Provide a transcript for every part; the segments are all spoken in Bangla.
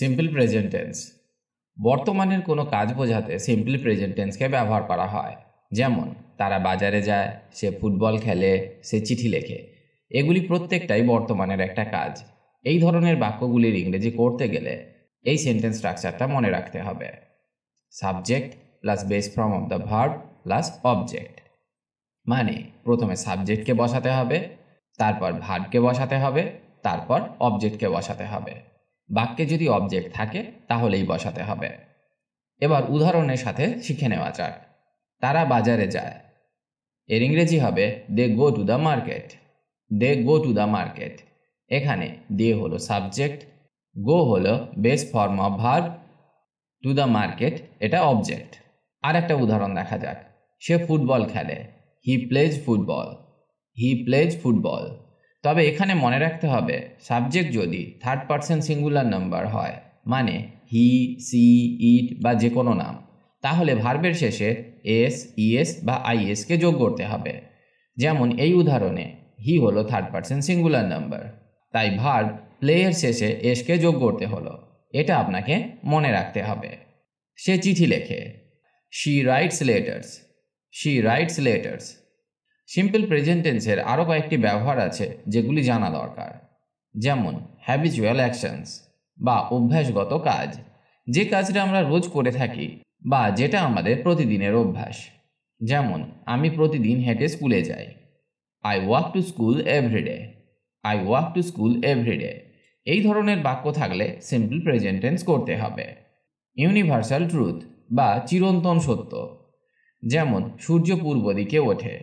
সিম্পল প্রেজেন্ট টেন্স বর্তমানের কোনো কাজ বোঝাতে সিম্পল প্রেজেন্ট টেন্সকে ব্যবহার করা হয় যেমন তারা বাজারে যায় সে ফুটবল খেলে সে চিঠি লেখে এগুলি প্রত্যেকটাই বর্তমানের একটা কাজ এই ধরনের বাক্যগুলির ইংরেজি করতে গেলে এই সেন্টেন্স স্ট্রাকচারটা মনে রাখতে হবে subject plus base form of the verb plus object মানে প্রথমে সাবজেক্টকে বসাতে হবে তারপর ভার্বকে বসাতে হবে তারপর অবজেক্টকে বসাতে হবে বাক্যে যদি অবজেক্ট থাকে তাহলেই বসাতে হবে এবার উদাহরণের সাথে শিখে নেওয়া যাক তারা বাজারে যায় এর ইংরেজি হবে they go to the market they go to the market এখানে দে হলো সাবজেক্ট গো হলো base form of verb to the market এটা অবজেক্ট আর একটা উদাহরণ দেখা যাক সে ফুটবল খেলে he plays football he plays football তবে এখানে মনে রাখতে হবে সাবজেক্ট যদি থার্ড পার্সন সিঙ্গুলার নাম্বার হয় মানে হি সি ইট বা যে কোনো নাম তাহলে ভার্বের শেষে এস ইএস বা আইএসকে যোগ করতে হবে যেমন এই উদাহরণে হি হলো থার্ড পার্সন সিঙ্গুলার নাম্বার তাই ভার্ব প্লেয়ের শেষে এসকে যোগ করতে হলো এটা আপনাকে মনে রাখতে হবে সে চিঠি লেখে she writes letters she writes letters simple প্রেজেন্টেন্সের আরও কয়েকটি ব্যবহার আছে যেগুলি জানা দরকার যেমন হ্যাবিচুয়াল অ্যাকশনস বা অভ্যাসগত কাজ যে কাজটা আমরা রোজ করে থাকি বা যেটা আমাদের প্রতিদিনের অভ্যাস যেমন আমি প্রতিদিন হেঁটে স্কুলে যাই I walk to school everyday I walk to school everyday এই ধরনের বাক্য থাকলে সিম্পল প্রেজেন্টেন্স করতে হবে ইউনিভার্সাল ট্রুথ বা চিরন্তন সত্য যেমন সূর্য পূর্ব দিকে ওঠে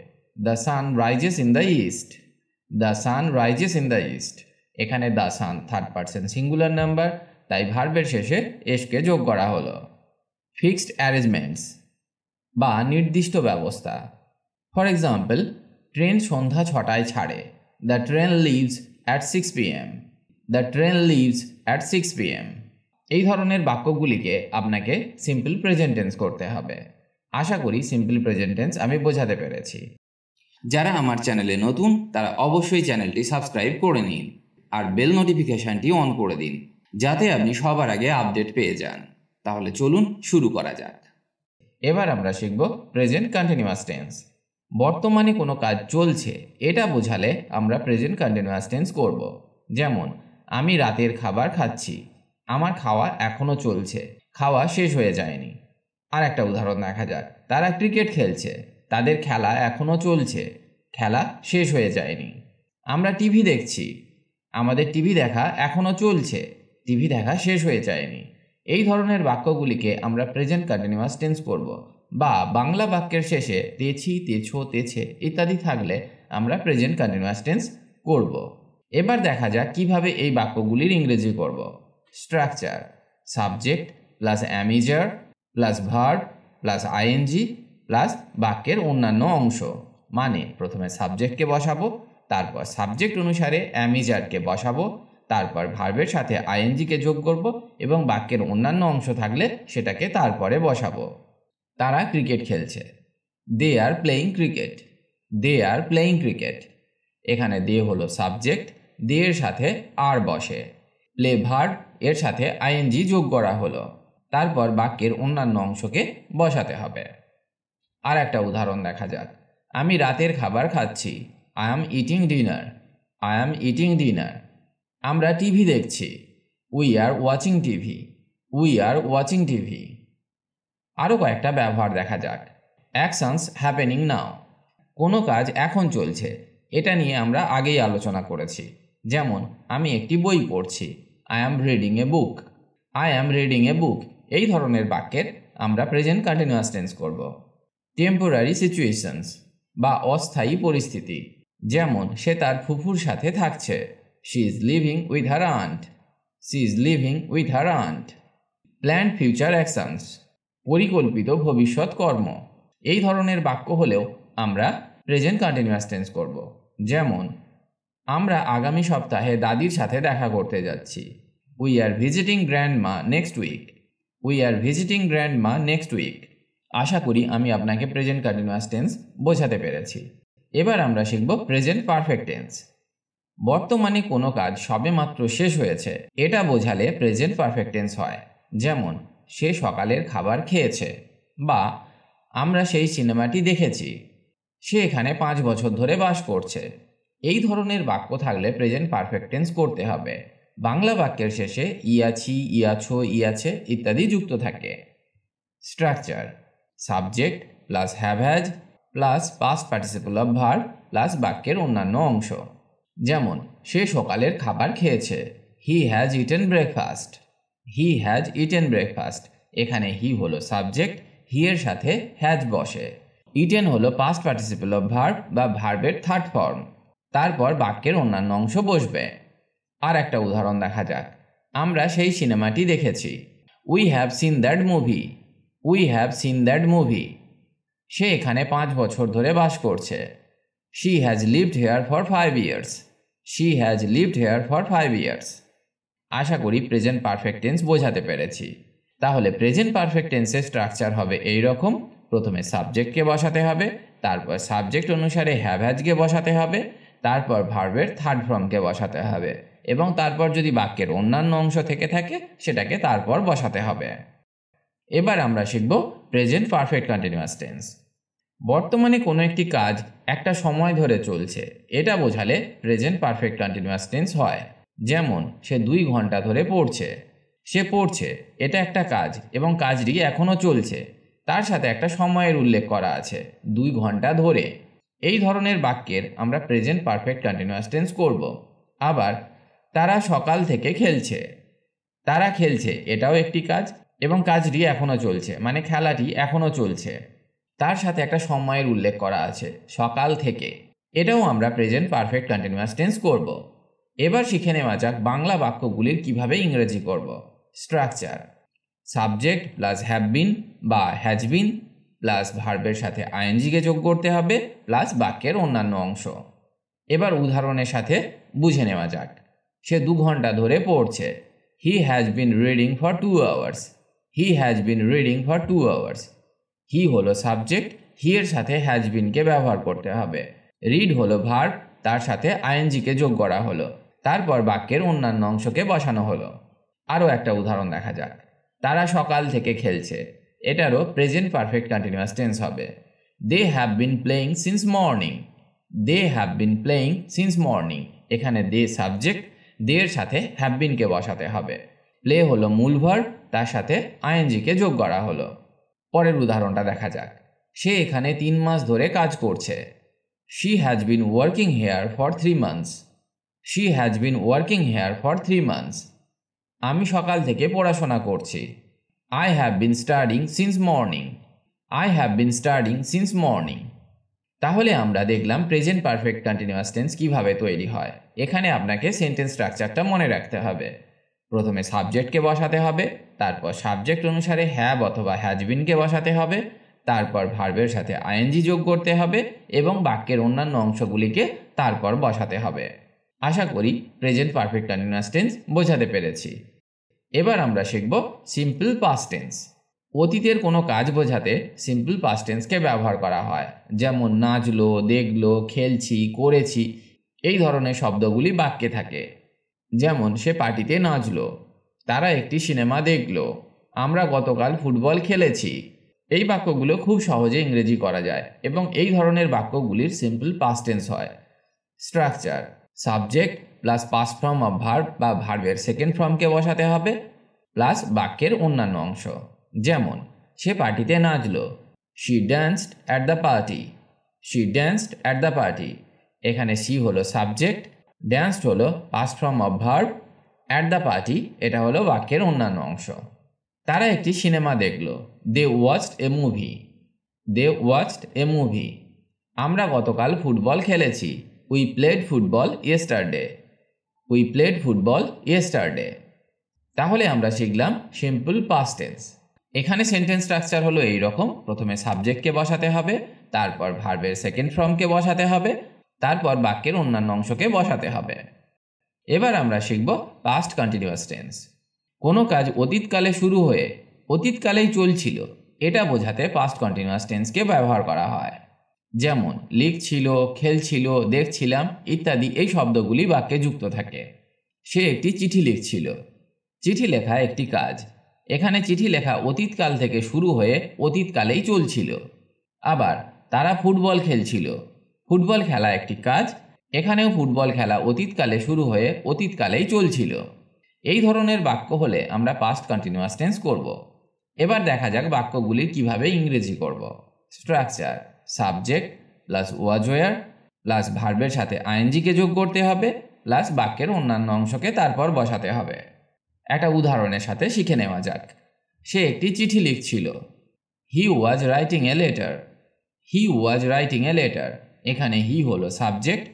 the sun rises in the east the sun rises in the east এখানে the sun third person singular number তাই ভার্বের শেষে এসকে যোগ করা হলো ফিক্সড অ্যারেঞ্জমেন্টস বা নির্দিষ্ট ব্যবস্থা ফর এক্সাম্পল ট্রেন সন্ধ্যা ছটায় ছাড়ে the train leaves at six PM the train leaves at six PM এই ধরনের বাক্যগুলিকে আপনাকে সিম্পল প্রেজেন্টেন্স করতে হবে আশা করি সিম্পল প্রেজেন্টেন্স আমি বোঝাতে পেরেছি যারা আমার চ্যানেলে নতুন তারা অবশ্যই চ্যানেলটি সাবস্ক্রাইব করে নিন আর বেল নোটিফিকেশানটি অন করে দিন যাতে আপনি সবার আগে আপডেট পেয়ে যান তাহলে চলুন শুরু করা যাক এবার আমরা শিখব প্রেজেন্ট কন্টিনিউয়াস টেন্স বর্তমানে কোনো কাজ চলছে এটা বোঝালে আমরা প্রেজেন্ট কন্টিনিউয়াস টেন্স করব যেমন আমি রাতের খাবার খাচ্ছি আমার খাওয়া এখনও চলছে খাওয়া শেষ হয়ে যায়নি আর একটা উদাহরণ দেখা যাক তারা ক্রিকেট খেলছে তাদের খেলা এখনও চলছে খেলা শেষ হয়ে যায়নি আমরা টিভি দেখছি আমাদের টিভি দেখা এখনও চলছে টিভি দেখা শেষ হয়ে যায়নি এই ধরনের বাক্যগুলিকে আমরা প্রেজেন্ট কন্টিনিউয়াস টেন্স করব বা বাংলা বাক্যের শেষে তেছি তেছো তেছে ইত্যাদি থাকলে আমরা প্রেজেন্ট কন্টিনিউয়াস টেন্স করব এবার দেখা যাক কিভাবে এই বাক্যগুলির ইংরেজি করব structure subject plus am is are plus verb plus ING plus বাক্যের অন্যান্য অংশ মানে প্রথমে সাবজেক্টকে বসাবো তারপর সাবজেক্ট অনুসারে অ্যামিজারকে বসাবো তারপর ভার্বের সাথে আইএনজিকে যোগ করব এবং বাক্যের অন্যান্য অংশ থাকলে সেটাকে তারপরে বসাবো তারা ক্রিকেট খেলছে they are playing cricket they are playing cricket এখানে দে হলো সাবজেক্ট দে এর সাথে আর বসে প্লে ভার্ব এর সাথে আইএনজি যোগ করা হলো তারপর বাক্যের অন্যান্য অংশকে বসাতে হবে আর একটা উদাহরণ দেখা যাক আমি রাতের খাবার খাচ্ছি I am eating dinner I am eating dinner আমরা টিভি দেখছি we are watching TV we are watching TV আরও কয়েকটা ব্যবহার দেখা যাক অ্যাকশনস হ্যাপেনিং নাও কোনো কাজ এখন চলছে এটা নিয়ে আমরা আগেই আলোচনা করেছি যেমন আমি একটি বই পড়ছি I am reading a book I am reading a book এই ধরনের বাক্যের আমরা প্রেজেন্ট কন্টিনিউয়াস টেন্স করবো টেম্পোরারি সিচুয়েশনস বা অস্থায়ী পরিস্থিতি যেমন সে তার ফুফুর সাথে থাকছে she is living with her aunt she is living with her aunt plan future actions পরিকল্পিত ভবিষ্যৎ কর্ম এই ধরনের বাক্য হলেও আমরা প্রেজেন্ট কন্টিনিউয়াস টেন্স করব যেমন আমরা আগামী সপ্তাহে দাদির সাথে দেখা করতে যাচ্ছি we are visiting grandma next week we are visiting grandma next week আশা করি আমি আপনাকে প্রেজেন্ট কন্টিনিউয়াস টেন্স বোঝাতে পেরেছি এবার আমরা শিখব প্রেজেন্ট পারফেক্ট টেন্স বর্তমানে কোনো কাজ সবে মাত্র শেষ হয়েছে এটা বোঝালে প্রেজেন্ট পারফেক্ট টেন্স হয় যেমন সে সকালের খাবার খেয়েছে বা আমরা সেই সিনেমাটি দেখেছি সে এখানে পাঁচ বছর ধরে বাস করছে এই ধরনের বাক্য থাকলে প্রেজেন্ট পারফেক্ট টেন্স করতে হবে বাংলা বাক্যের শেষে ইয়াছি ইয়াছো ইয়াছে ইত্যাদি যুক্ত থাকে structure subject plus have has plus past participle of verb plus বাক্যের অন্যান্য অংশ যেমন সে সকালের খাবার খেয়েছে he has eaten breakfast he has eaten breakfast এখানে হি হলো সাবজেক্ট হি এর সাথে হ্যাজ বসে ইটেন হলো পাস্ট পার্টিসিপল অফ ভার্ব বা ভার্বের থার্ড ফর্ম তারপর বাক্যের অন্যান্য অংশ বসবে আর একটা উদাহরণ দেখা যাক আমরা সেই সিনেমাটি দেখেছি we have seen that movie we have seen that movie সে এখানে পাঁচ বছর ধরে বাস করছে she has lived here for five years she has lived here for five years আশা করি প্রেজেন্ট পারফেক্ট টেন্স বোঝাতে পেরেছি তাহলে প্রেজেন্ট পারফেক্ট টেন্সের স্ট্রাকচার হবে এই রকম প্রথমে সাবজেক্টকে বসাতে হবে তারপর সাবজেক্ট অনুসারে হ্যাভ হ্যাজকে বসাতে হবে তারপর ভার্বের থার্ড ফর্মকে বসাতে হবে এবং তারপর যদি বাক্যের অন্যান্য অংশ থেকে থাকে সেটাকে তারপর বসাতে হবে এবার আমরা শিখব প্রেজেন্ট পারফেক্ট কন্টিনিউয়াস টেন্স বর্তমানে কোনো একটি কাজ একটা সময় ধরে চলছে এটা বোঝালে প্রেজেন্ট পারফেক্ট কন্টিনিউয়াস টেন্স হয় যেমন সে দুই ঘন্টা ধরে পড়ছে সে পড়ছে এটা একটা কাজ এবং কাজটি এখনও চলছে তার সাথে একটা সময়ের উল্লেখ করা আছে দুই ঘন্টা ধরে এই ধরনের বাক্যের আমরা প্রেজেন্ট পারফেক্ট কন্টিনিউয়াস টেন্স করব আবার তারা সকাল থেকে খেলছে তারা খেলছে এটাও একটি কাজ এবং কাজটি এখনও চলছে মানে খেলাটি এখনও চলছে তার সাথে একটা সময়ের উল্লেখ করা আছে সকাল থেকে এটাও আমরা প্রেজেন্ট পারফেক্ট কন্টিনিউয়াস টেন্স করব। এবার শিখে নেওয়া যাক বাংলা বাক্যগুলির কিভাবে ইংরেজি করব। Structure subject plus have been বা হ্যাজ বিন প্লাস ভার্বের সাথে আইএনজিকে যোগ করতে হবে প্লাস বাক্যের অন্যান্য অংশ এবার উদাহরণের সাথে বুঝে নেওয়া যাক সে দু ঘন্টা ধরে পড়ছে he has been reading for two hours he has been reading for two hours he হলো সাবজেক্ট হি এর সাথে হ্যাজ বিনকে ব্যবহার করতে হবে রিড হলো ভার তার সাথে আইএনজিকে যোগ করা হলো তারপর বাক্যের অন্যান্য অংশকে বসানো হলো আরও একটা উদাহরণ দেখা যাক তারা সকাল থেকে খেলছে এটারও প্রেজেন্ট পারফেক্ট কন্টিনিউয়াস টেন্স হবে they have been playing since morning they have been playing since morning এখানে দে সাবজেক্ট দে এর সাথে হ্যাভ বিনকে বসাতে হবে প্লে হলো মূল ভার্ব তার সাথে আইএনজিকে যোগ করা হলো পরের উদাহরণটা দেখা যাক সে এখানে তিন মাস ধরে কাজ করছে she has been working here for three months she has been working here for three months আমি সকাল থেকে পড়াশোনা করছি I have been studying since morning I have been studying since morning তাহলে আমরা দেখলাম প্রেজেন্ট পারফেক্ট কন্টিনিউয়াস টেন্স কীভাবে তৈরি হয় এখানে আপনাকে সেন্টেন্স স্ট্রাকচারটা মনে রাখতে হবে প্রথমে সাবজেক্টকে বসাতে হবে তারপর সাবজেক্ট অনুসারে হ্যাব অথবা হ্যাজবিনকে বসাতে হবে তারপর ভার্বের সাথে আইএনজি যোগ করতে হবে এবং বাক্যের অন্যান্য অংশগুলিকে তারপর বসাতে হবে আশা করি প্রেজেন্ট পারফেক্ট কন্টিনিউয়াস টেন্স বোঝাতে পেরেছি এবার আমরা শিখব সিম্পল পাস্ট টেন্স অতীতের কোনো কাজ বোঝাতে সিম্পল পাস্ট টেন্সকে ব্যবহার করা হয় যেমন নাচলো দেখলো খেলছি করেছি এই ধরনের শব্দগুলি বাক্যে থাকে যেমন সে পার্টিতে নাচলো তারা একটি সিনেমা দেখল আমরা গতকাল ফুটবল খেলেছি এই বাক্যগুলো খুব সহজে ইংরেজি করা যায় এবং এই ধরনের বাক্যগুলির সিম্পল পাস্ট টেন্স হয় structure subject plus past form of verb বা ভার্বের সেকেন্ড ফর্মকে বসাতে হবে প্লাস বাক্যের অন্যান্য অংশ যেমন সে পার্টিতে নাচল she danced at the party she danced at the party এখানে সি হলো সাবজেক্ট ড্যান্সড হলো past form of verb at the party এটা হলো বাক্যের অন্যান্য অংশ তারা একটি সিনেমা দেখল they watched a movie they watched a movie আমরা গতকাল ফুটবল খেলেছি we played football yesterday we played football yesterday তাহলে আমরা শিখলাম সিম্পল পাস্ট টেন্স এখানে সেন্টেন্স স্ট্রাকচার হলো এই রকম প্রথমে সাবজেক্টকে বসাতে হবে তারপর ভার্বের সেকেন্ড ফর্মকে বসাতে হবে তারপর বাক্যের অন্যান্য অংশকে বসাতে হবে এবার আমরা শিখব পাস্ট কন্টিনিউয়াস টেন্স কোনো কাজ অতীতকালে শুরু হয়ে অতীতকালেই চলছিল এটা বোঝাতে পাস্ট কন্টিনিউয়াস টেন্সকে ব্যবহার করা হয় যেমন লিখছিল খেলছিল দেখছিলাম ইত্যাদি এই শব্দগুলি বাক্যে যুক্ত থাকে সে একটি চিঠি লিখছিল চিঠি লেখা একটি কাজ এখানে চিঠি লেখা অতীতকাল থেকে শুরু হয়ে অতীতকালেই চলছিল আবার তারা ফুটবল খেলছিল ফুটবল খেলা একটি কাজ এখানেও ফুটবল খেলা অতীতকালে শুরু হয়ে অতীতকালেই চলছিল এই ধরনের বাক্য হলে আমরা পাস্ট কন্টিনিউয়াস টেন্স করব। এবার দেখা যাক বাক্যগুলির কিভাবে ইংরেজি করব। Structure subject plus was were plus ভার্বের সাথে আইএনজিকে যোগ করতে হবে প্লাস বাক্যের অন্যান্য অংশকে তারপর বসাতে হবে একটা উদাহরণের সাথে শিখে নেওয়া যাক সে একটি চিঠি লিখছিল he was writing a letter he was writing a letter এখানে হি হলো সাবজেক্ট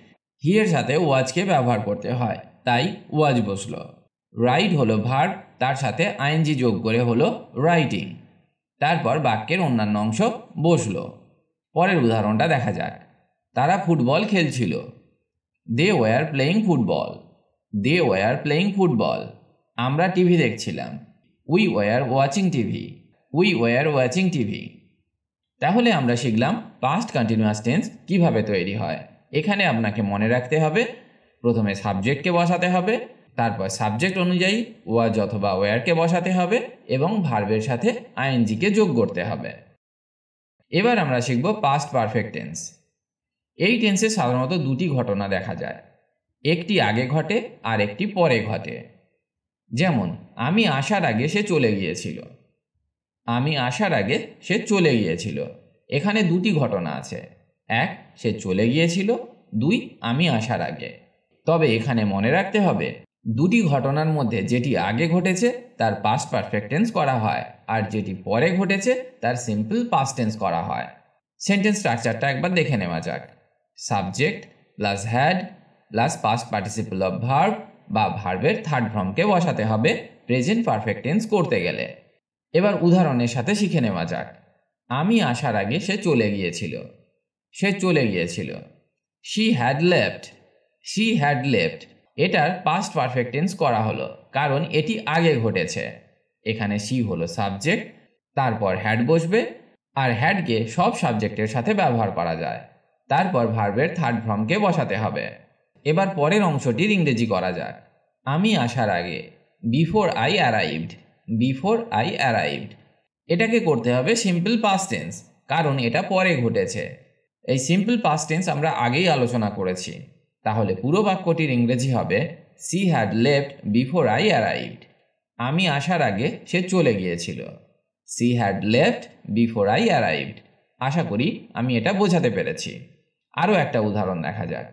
হিয়ের সাথে ওয়াজকে ব্যবহার করতে হয় তাই ওয়াজ বসল রাইড হলো ভার তার সাথে আইনজি যোগ করে হলো রাইটিং তারপর বাক্যের অন্যান্য অংশ বসল পরের উদাহরণটা দেখা যাক তারা ফুটবল খেলছিল they were playing football they were playing football আমরা টিভি দেখছিলাম we were watching TV we were watching TV তাহলে আমরা শিখলাম পাস্ট কন্টিনিউয়াস টেন্স কীভাবে তৈরি হয় এখানে আপনাকে মনে রাখতে হবে প্রথমে সাবজেক্টকে বসাতে হবে তারপর সাবজেক্ট অনুযায়ী ওয়াজ অথবা ওয়ারকে বসাতে হবে এবং ভার্বের সাথে আইএনজিকে যোগ করতে হবে এবার আমরা শিখব পাস্ট পারফেক্ট টেন্স এই টেন্সে সাধারণত দুটি ঘটনা দেখা যায় একটি আগে ঘটে আর একটি পরে ঘটে যেমন আমি আসার আগে সে চলে গিয়েছিল আমি আসার আগে সে চলে গিয়েছিল এখানে দুটি ঘটনা আছে এক সে চলে গিয়েছিল দুই আমি আসার আগে তবে এখানে মনে রাখতে হবে দুটি ঘটনার মধ্যে যেটি আগে ঘটেছে তার পাস্ট পারফেক্টেন্স করা হয় আর যেটি পরে ঘটেছে তার সিম্পল পাস্ট টেন্স করা হয় সেন্টেন্স স্ট্রাকচারটা একবার দেখে নেওয়া যাক subject plus had plus past participle of verb বা ভার্বের থার্ড ফর্মকে বসাতে হবে প্রেজেন্ট পারফেক্টেন্স করতে গেলে এবার উদাহরণের সাথে শিখে নেওয়া যাক আমি আসার আগে সে চলে গিয়েছিল সে চলে গিয়েছিল she had left she had left এটার পাস্ট পারফেক্টেন্স করা হলো কারণ এটি আগে ঘটেছে এখানে শি হলো সাবজেক্ট তারপর হ্যাড বসবে আর হ্যাডকে সব সাবজেক্টের সাথে ব্যবহার করা যায় তারপর ভার্বের থার্ড ফর্মকে বসাতে হবে এবার পরের অংশটির ইংরেজি করা যাক আমি আসার আগে before I arrived before I arrived এটাকে করতে হবে সিম্পল পাস্টেন্স টেন্স কারণ এটা পরে ঘটেছে এই সিম্পল পাস্ট টেন্স আমরা আগেই আলোচনা করেছি তাহলে পুরো বাক্যটির ইংরেজি হবে she had left before I arrived আমি আসার আগে সে চলে গিয়েছিল she had left before I arrived আশা করি আমি এটা বোঝাতে পেরেছি আরও একটা উদাহরণ দেখা যাক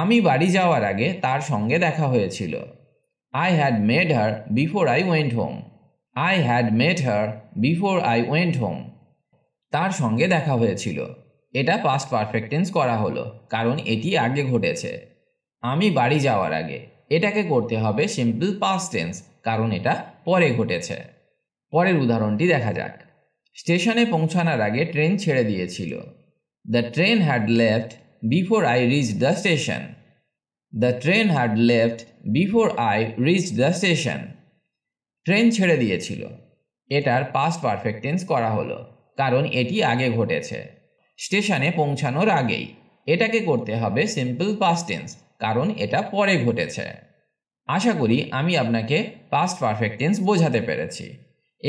আমি বাড়ি যাওয়ার আগে তার সঙ্গে দেখা হয়েছিল I had made her before I went home I had made her before I went home তার সঙ্গে দেখা হয়েছিল এটা পাস্ট পারফেক্টেন্স করা হলো কারণ এটি আগে ঘটেছে আমি বাড়ি যাওয়ার আগে এটাকে করতে হবে সিম্পল পাস্ট টেন্স কারণ এটা পরে ঘটেছে পরের উদাহরণটি দেখা যাক স্টেশনে পৌঁছানোর আগে ট্রেন ছেড়ে দিয়েছিল the train had left before I reach the station the train had left before I reach the station train ছেড়ে দিয়েছিল এটার পাস্ট পারফেক্টেন্স করা হলো কারণ এটি আগে ঘটেছে স্টেশনে পৌঁছানোর আগেই এটাকে করতে হবে সিম্পল পাস্ট টেন্স কারণ এটা পরে ঘটেছে আশা করি আমি আপনাকে পাস্ট পারফেক্ট টেন্স বোঝাতে পেরেছি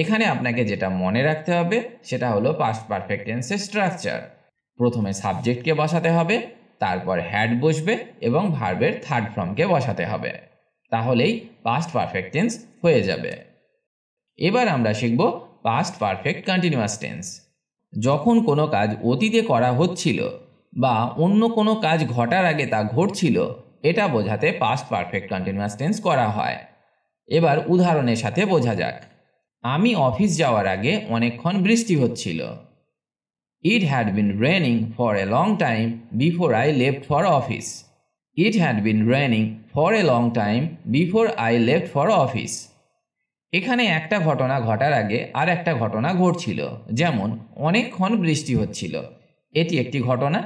এখানে আপনাকে যেটা মনে রাখতে হবে সেটা হলো পাস্ট পারফেক্ট টেন্সের স্ট্রাকচার প্রথমে সাবজেক্টকে বসাতে হবে তারপর হ্যাড বসবে এবং ভার্বের থার্ড ফর্মকে বসাতে হবে তাহলেই পাস্ট পারফেক্ট টেন্স হয়ে যাবে এবার আমরা শিখব পাস্ট পারফেক্ট কন্টিনিউয়াস টেন্স যখন কোনো কাজ অতীতে করা হচ্ছিল বা অন্য কোনো কাজ ঘটার আগে তা ঘটছিল এটা বোঝাতে পাস্ট পারফেক্ট কন্টিনিউয়াস টেন্স করা হয় এবার উদাহরণের সাথে বোঝা যাক আমি অফিস যাওয়ার আগে অনেকক্ষণ বৃষ্টি হচ্ছিল it had been raining for a long time before I left for office it had been raining for a long time before I left for office এখানে একটা ঘটনা ঘটার আগে আর একটা ঘটনা ঘটছিল যেমন অনেকক্ষণ বৃষ্টি হচ্ছিল এটি একটি ঘটনা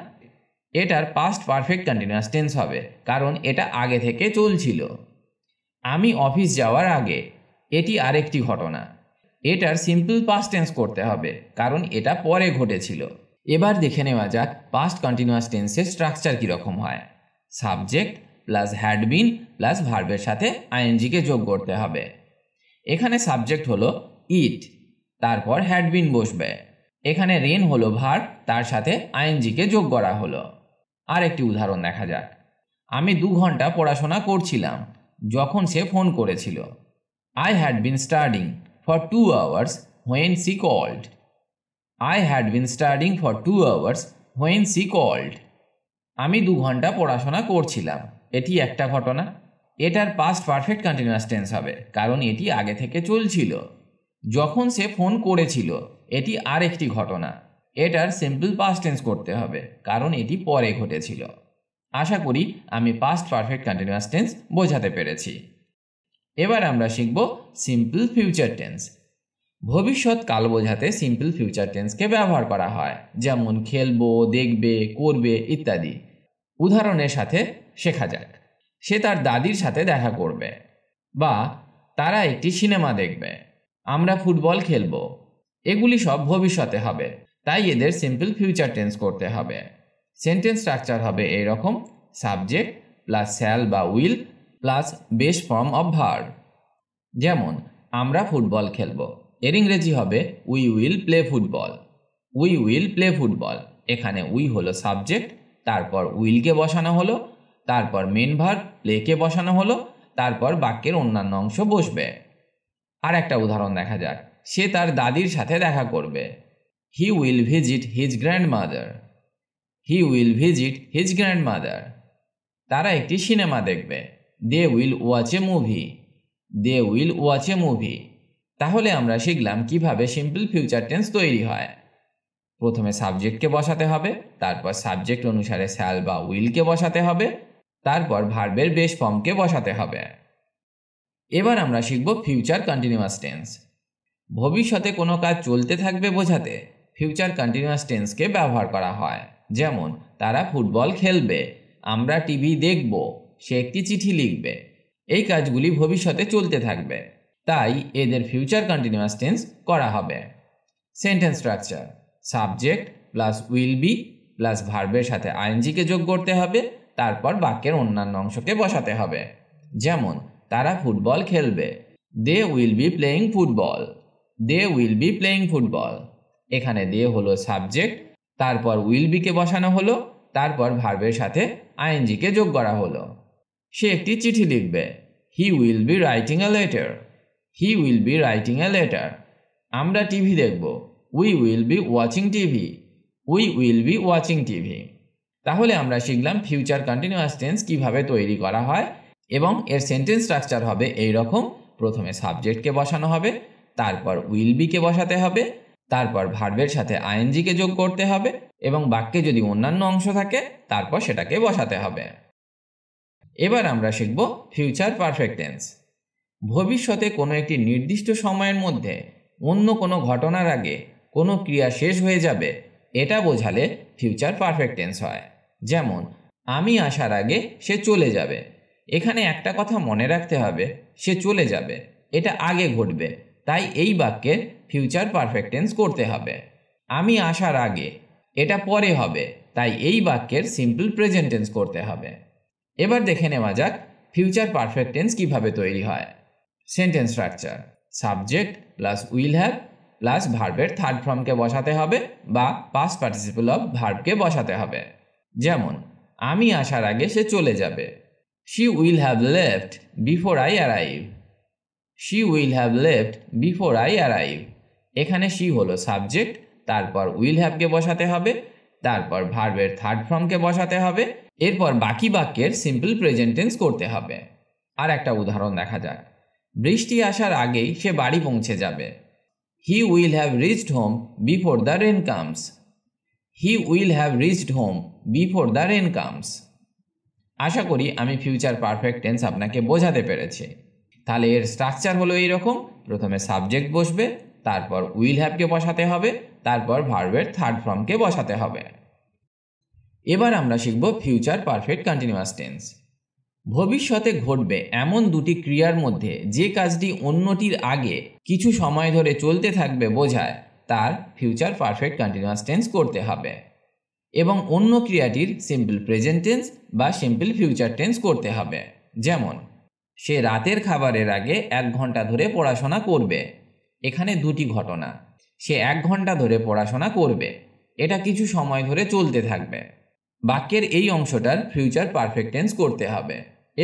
এটার পাস্ট পারফেক্ট কন্টিনিউয়াস টেন্স হবে কারণ এটা আগে থেকে চলছিল আমি অফিস যাওয়ার আগে এটি আরেকটি ঘটনা এটার সিম্পল পাস্ট টেন্স করতে হবে কারণ এটা পরে ঘটেছিল এবার দেখে নেওয়া যাক পাস্ট কন্টিনিউয়াস টেন্সের স্ট্রাকচার কীরকম হয় সাবজেক্ট প্লাস হ্যাডবিন প্লাস ভার্বের সাথে আইএনজিকে যোগ করতে হবে এখানে সাবজেক্ট হলো ইট তারপর হ্যাডবিন বসবে এখানে রেন হলো ভার তার সাথে আইএনজিকে যোগ করা হলো আর একটি উদাহরণ দেখা যাক আমি দু ঘন্টা পড়াশোনা করছিলাম যখন সে ফোন করেছিল I had been studying for two hours when she called I had been studying for two hours when she called আমি দু ঘন্টা পড়াশোনা করছিলাম এটি একটা ঘটনা এটার পাস্ট পারফেক্ট কন্টিনিউয়াস টেন্স হবে কারণ এটি আগে থেকে চলছিল যখন সে ফোন করেছিল এটি আর একটি ঘটনা এটার সিম্পল পাস্ট টেন্স করতে হবে কারণ এটি পরে ঘটেছিল আশা করি আমি পাস্ট পারফেক্ট কন্টিনিউয়াস টেন্স বোঝাতে পেরেছি এবার আমরা শিখব সিম্পল ফিউচার টেন্স ভবিষ্যৎ কাল বোঝাতে সিম্পল ফিউচার টেন্সকে ব্যবহার করা হয় যেমন খেলবো দেখবে করবে ইত্যাদি উদাহরণের সাথে শেখা যাক সে তার দাদির সাথে দেখা করবে বা তারা একটি সিনেমা দেখবে আমরা ফুটবল খেলব এগুলি সব ভবিষ্যতে হবে তাই এদের সিম্পল ফিউচার টেন্স করতে হবে সেন্টেন্স স্ট্রাকচার হবে এই রকম সাবজেক্ট প্লাস স্যাল বা will plus base form of verb যেমন আমরা ফুটবল খেলব এর ইংরেজি হবে we will play football we will play football এখানে উই হলো সাবজেক্ট তারপর উইলকে বসানো হলো তারপর মেন ভার প্লেকে বসানো হলো তারপর বাক্যের অন্যান্য অংশ বসবে আর একটা উদাহরণ দেখা যাক সে তার দাদির সাথে দেখা করবে he will visit his grandmother he will visit his grandmother তারা একটি সিনেমা দেখবে they will watch a movie they will watch a movie তাহলে আমরা শিখলাম কিভাবে সিম্পল ফিউচার টেন্স তৈরি হয় প্রথমে সাবজেক্টকে বসাতে হবে তারপর সাবজেক্ট অনুসারে স্যাল বা উইলকে বসাতে হবে তারপর ভার্বের বেশ ফর্মকে বসাতে হবে এবার আমরা শিখব ফিউচার কন্টিনিউয়াস টেন্স ভবিষ্যতে কোনো কাজ চলতে থাকবে বোঝাতে ফিউচার কন্টিনিউয়াস টেন্সকে ব্যবহার করা হয় যেমন তারা ফুটবল খেলবে আমরা টিভি দেখব সে একটি চিঠি লিখবে এই কাজগুলি ভবিষ্যতে চলতে থাকবে তাই এদের ফিউচার কন্টিনিউয়াস টেন্স করা হবে sentence structure subject plus will be plus ভার্বের সাথে আইএনজিকে যোগ করতে হবে তারপর বাক্যের অন্যান্য অংশকে বসাতে হবে যেমন তারা ফুটবল খেলবে they will be playing football they will be playing football এখানে দে হলো সাবজেক্ট তারপর উইল বিকে বসানো হলো তারপর ভার্বের সাথে আইএনজিকে যোগ করা হলো সে একটি চিঠি লিখবে he will be writing a letter he will be writing a letter আমরা টিভি দেখব we will be watching TV we will be watching TV তাহলে আমরা শিখলাম ফিউচার কন্টিনিউয়াস টেন্স কিভাবে তৈরি করা হয় এবং এর সেন্টেন্স স্ট্রাকচার হবে এই রকম প্রথমে সাবজেক্টকে বসানো হবে তারপর উইল বিকে বসাতে হবে তারপর ভার্বের সাথে আইএনজিকে যোগ করতে হবে এবং বাক্যে যদি অন্যান্য অংশ থাকে তারপর সেটাকে বসাতে হবে এবার আমরা শিখব ফিউচার পারফেক্ট টেন্স ভবিষ্যতে কোনো একটি নির্দিষ্ট সময়ের মধ্যে অন্য কোনো ঘটনার আগে কোনো ক্রিয়া শেষ হয়ে যাবে এটা বোঝালে ফিউচার পারফেক্ট টেন্স হয় যেমন আমি আসার আগে সে চলে যাবে এখানে একটা কথা মনে রাখতে হবে সে চলে যাবে এটা আগে ঘটবে তাই এই বাক্যের ফিউচার পারফেক্টেন্স করতে হবে আমি আসার আগে এটা পরে হবে তাই এই বাক্যের সিম্পল প্রেজেন্টেন্স করতে হবে এবার দেখে নেওয়া যাক ফিউচার পারফেক্টেন্স কিভাবে কীভাবে তৈরি হয় sentence structure subject plus will have plus ভার্বের থার্ড ফর্মকে বসাতে হবে বা পাস পার্টিসিপল অফ ভার্বকে বসাতে হবে যেমন আমি আসার আগে সে চলে যাবে she will have left before I arrive she will have left before I arrive এখানে শি হলো সাবজেক্ট তারপর উইল হ্যাভকে বসাতে হবে তারপর ভার্বের থার্ড ফর্মকে বসাতে হবে এরপর বাকি বাক্যের সিম্পল প্রেজেন্টেন্স করতে হবে আর একটা উদাহরণ দেখা যাক বৃষ্টি আসার আগেই সে বাড়ি পৌঁছে যাবে he will have reached home before the rain comes he will have reached home before the rain comes আশা করি আমি ফিউচার পারফেক্ট টেন্স আপনাকে বোঝাতে পেরেছি তাহলে এর স্ট্রাকচার হলো এইরকম প্রথমে সাবজেক্ট বসবে তারপর উইল হ্যাভকে বসাতে হবে তারপর ভার্বের থার্ড ফর্মকে বসাতে হবে এবার আমরা শিখব ফিউচার পারফেক্ট কন্টিনিউয়াস টেন্স ভবিষ্যতে ঘটবে এমন দুটি ক্রিয়ার মধ্যে যে কাজটি অন্যটির আগে কিছু সময় ধরে চলতে থাকবে বোঝায় তার ফিউচার পারফেক্ট কন্টিনিউয়াস টেন্স করতে হবে এবং অন্য ক্রিয়াটির সিম্পল প্রেজেন্ট টেন্স বা সিম্পল ফিউচার টেন্স করতে হবে যেমন সে রাতের খাবারের আগে এক ঘন্টা ধরে পড়াশোনা করবে এখানে দুটি ঘটনা সে এক ঘন্টা ধরে পড়াশোনা করবে এটা কিছু সময় ধরে চলতে থাকবে বাক্যের এই অংশটার ফিউচার পারফেক্ট টেন্স করতে হবে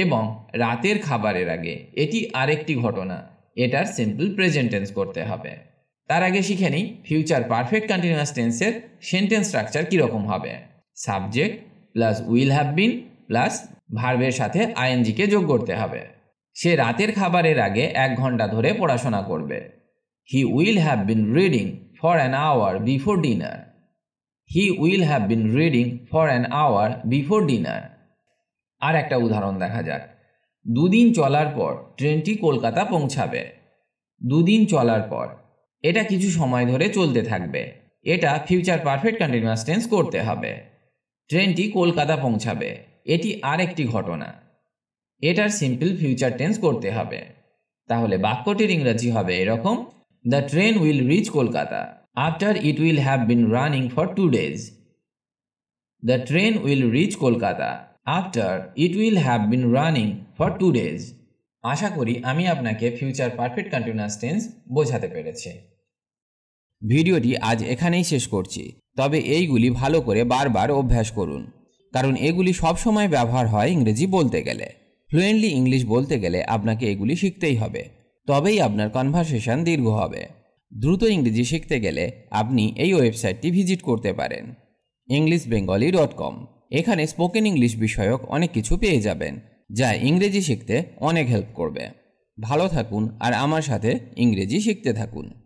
এবং রাতের খাবারের আগে এটি আরেকটি ঘটনা এটার সিম্পল প্রেজেন্ট টেন্স করতে হবে তার আগে শিখে নিই ফিউচার পারফেক্ট কন্টিনিউয়াস টেন্সের সেন্টেন্স স্ট্রাকচার কীরকম হবে subject plus will have been plus ভার্বের সাথে আইএনজিকে যোগ করতে হবে সে রাতের খাবারের আগে এক ঘন্টা ধরে পড়াশোনা করবে he will have been reading for an hour before dinner he will have been reading for an hour before dinner আর একটা উদাহরণ দেখা যাক দুদিন চলার পর ট্রেনটি কলকাতা পৌঁছাবে দুদিন চলার পর এটা কিছু সময় ধরে চলতে থাকবে এটা ফিউচার পারফেক্ট কন্টিনিউয়াস টেন্স করতে হবে ট্রেনটি কলকাতা পৌঁছাবে এটি আর একটি ঘটনা এটার সিম্পল ফিউচার টেন্স করতে হবে তাহলে বাক্যটির ইংরাজি হবে এরকম the train will reach Kolkata after it will have been running for two days the train will reach Kolkata after it will have been running for two days আশা করি আমি আপনাকে ফিউচার পারফেক্ট কন্টিনিউয়াস টেন্স বোঝাতে পেরেছি ভিডিওটি আজ এখানেই শেষ করছি তবে এইগুলি ভালো করে বারবার অভ্যাস করুন কারণ এগুলি সবসময় ব্যবহার হয় ইংরেজি বলতে গেলে ফ্লুয়েন্টলি ইংলিশ বলতে গেলে আপনাকে এগুলি শিখতেই হবে তবেই আপনার কনভারসেশন দীর্ঘ হবে দ্রুত ইংরেজি শিখতে গেলে আপনি এই ওয়েবসাইটটি ভিজিট করতে পারেন ইংলিশ বেঙ্গলি ডট কম এখানে স্পোকেন ইংলিশ বিষয়ক অনেক কিছু পেয়ে যাবেন যা ইংরেজি শিখতে অনেক হেল্প করবে ভালো থাকুন আর আমার সাথে ইংরেজি শিখতে থাকুন